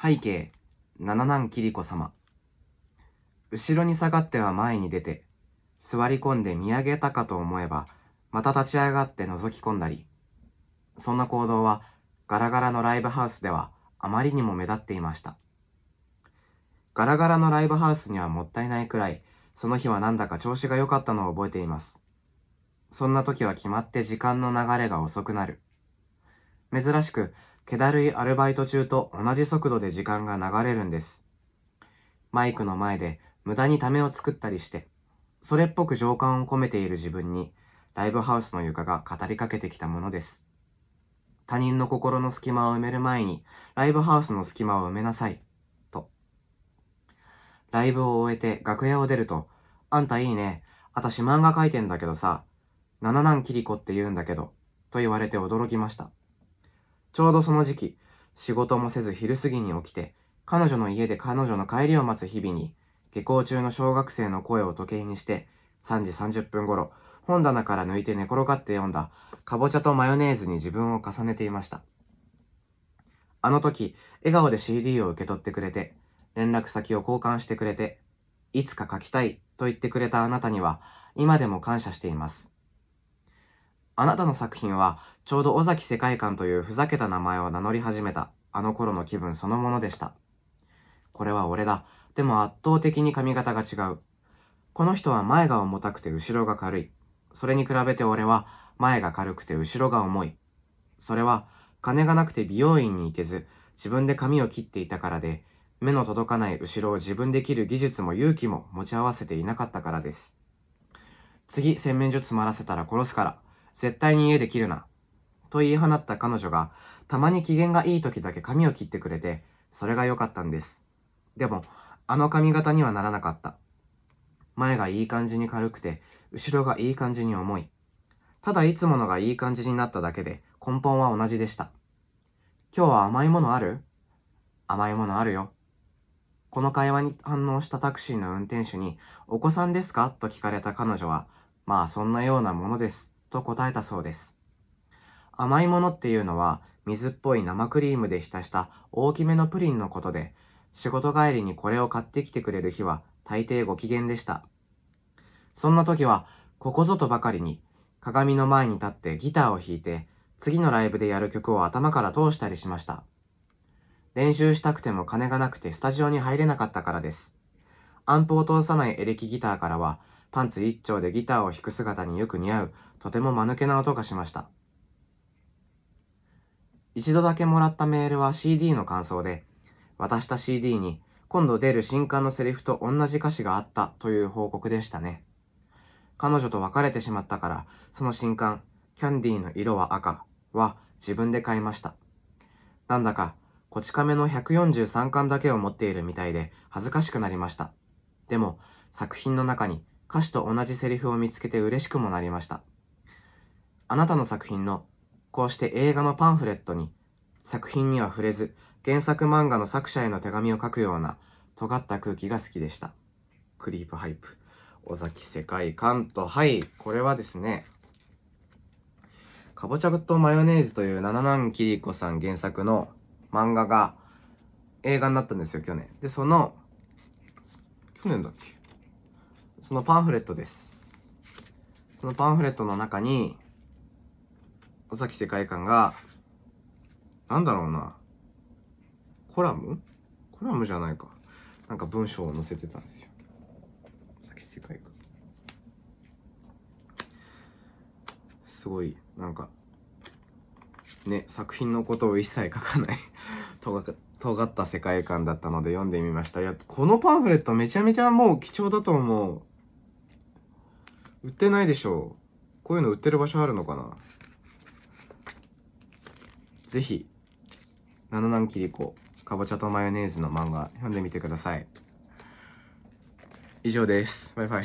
背景、七男キリコ様。後ろに下がっては前に出て、座り込んで見上げたかと思えば、また立ち上がって覗き込んだり、そんな行動はガラガラのライブハウスではあまりにも目立っていました。ガラガラのライブハウスにはもったいないくらい、その日はなんだか調子が良かったのを覚えています。そんな時は決まって時間の流れが遅くなる。珍しく気だるいアルバイト中と同じ速度で時間が流れるんです。マイクの前で無駄にためを作ったりして、それっぽく情感を込めている自分に、ライブハウスの床が語りかけてきたものです。他人の心の隙間を埋める前に、ライブハウスの隙間を埋めなさい、と。ライブを終えて楽屋を出ると、あんたいいね、私漫画描いてんだけどさ、七難キリコって言うんだけど、と言われて驚きました。ちょうどその時期、仕事もせず昼過ぎに起きて、彼女の家で彼女の帰りを待つ日々に、下校中の小学生の声を時計にして、3時30分頃、本棚から抜いて寝転がって読んだ、かぼちゃとマヨネーズに自分を重ねていました。あの時、笑顔で CD を受け取ってくれて、連絡先を交換してくれて、いつか書きたいと言ってくれたあなたには、今でも感謝しています。あなたの作品は、ちょうど尾崎世界観というふざけた名前を名乗り始めた、あの頃の気分そのものでした。これは俺だ。でも圧倒的に髪型が違う。この人は前が重たくて後ろが軽い。それに比べて俺は前が軽くて後ろが重い。それは金がなくて美容院に行けず自分で髪を切っていたからで目の届かない後ろを自分で切る技術も勇気も持ち合わせていなかったからです。次洗面所詰まらせたら殺すから。絶対に家で切るな。と言い放った彼女が、たまに機嫌がいい時だけ髪を切ってくれて、それが良かったんです。でも、あの髪型にはならなかった。前がいい感じに軽くて、後ろがいい感じに重い。ただいつものがいい感じになっただけで、根本は同じでした。今日は甘いものある甘いものあるよ。この会話に反応したタクシーの運転手に、お子さんですかと聞かれた彼女は、まあそんなようなものです。と答えたそうです。甘いものっていうのは水っぽい生クリームで浸した大きめのプリンのことで、仕事帰りにこれを買ってきてくれる日は大抵ご機嫌でした。そんな時は、ここぞとばかりに鏡の前に立ってギターを弾いて、次のライブでやる曲を頭から通したりしました。練習したくても金がなくてスタジオに入れなかったからです。アンプを通さないエレキギターからは、パンツ一丁でギターを弾く姿によく似合う、とても間抜けな音がしました。一度だけもらったメールは CD の感想で、渡した CD に今度出る新刊のセリフと同じ歌詞があったという報告でしたね。彼女と別れてしまったから、その新刊、キャンディーの色は赤は自分で買いました。なんだか、こち亀の143巻だけを持っているみたいで恥ずかしくなりました。でも、作品の中に歌詞と同じセリフを見つけて嬉しくもなりました。あなたの作品の、こうして映画のパンフレットに、作品には触れず、原作漫画の作者への手紙を書くような、尖った空気が好きでした。クリープハイプ。尾崎世界観と、はい、これはですね、かぼちゃとマヨネーズという七難キリコさん原作の漫画が映画になったんですよ、去年。で、その、去年だっけそのパンフレットです。そのパンフレットの中に、尾崎世界観が、なんだろうな、コラムコラムじゃないか。なんか文章を載せてたんですよ。尾崎世界観。すごい、なんか、ね、作品のことを一切書かないと 尖った世界観だったので読んでみました。いや、このパンフレットめちゃめちゃもう貴重だと思う。売ってないでしょうこういうの売ってる場所あるのかなぜひ七ナ切子かぼちゃとマヨネーズの漫画読んでみてください以上ですバイバイ